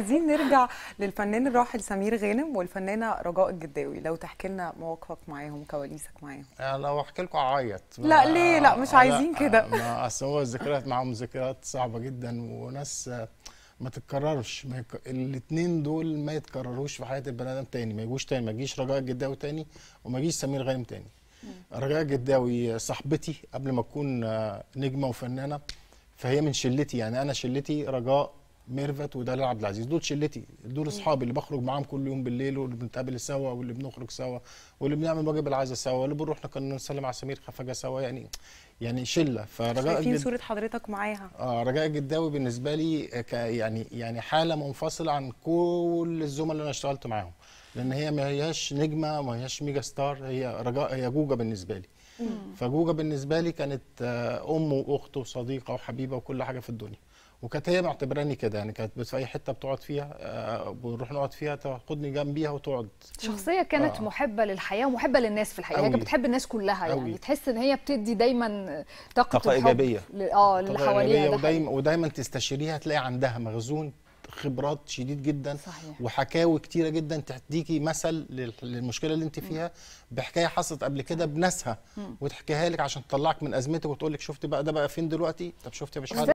عايزين نرجع للفنان الراحل سمير غانم والفنانه رجاء الجداوي لو تحكي لنا مواقفك معاهم وكواليسك معاهم آه، لو احكي لكم اعيط لا ليه لا مش آه، عايزين كده آه، اصل هو الذكريات معاهم ذكريات صعبه جدا وناس ما تتكررش يك... الاثنين دول ما يتكرروش في حياه البني ادم تاني ما يجوش تاني ما يجيش رجاء الجداوي تاني وما يجيش سمير غانم تاني رجاء الجداوي صاحبتي قبل ما تكون نجمه وفنانه فهي من شلتي يعني انا شلتي رجاء ميرفت ودلال عبد العزيز دول شلتي دول اصحابي اللي بخرج معاهم كل يوم بالليل واللي بنتقابل سوا واللي بنخرج سوا واللي بنعمل واجب العزاء سوا واللي بنروح كنا نسلم على سمير خفاجه سوا يعني يعني شله فرجاء شايفين جد... صوره حضرتك معاها اه رجاء الجداوي بالنسبه لي ك يعني يعني حاله منفصله عن كل الزملاء اللي انا اشتغلت معاهم لان هي ما هياش نجمه وما هياش ميجا ستار هي رجاء هي جوجه بالنسبه لي فجوجا فجوجه بالنسبه لي كانت آه، ام واخت وصديقه وحبيبه وكل حاجه في الدنيا وكانت هي معتبراني كده يعني كانت في اي حته بتقعد فيها آه بنروح نقعد فيها تاخدني جنبيها وتقعد شخصيه كانت آه. محبه للحياه ومحبه للناس في الحقيقه هي كانت بتحب الناس كلها يعني أوي. يعني تحس ان هي بتدي دايما طاقه, طاقة ايجابيه اه اللي حواليها ودايما ودايما تستشيريها تلاقي عندها مخزون خبرات شديد جدا صحيح. وحكاوي كتيره جدا تديكي مثل للمشكله اللي انت فيها بحكايه حصلت قبل كده بناسها وتحكيها لك عشان تطلعك من ازمتك وتقول لك شفت بقى ده بقى فين دلوقتي طب شفت مش عارف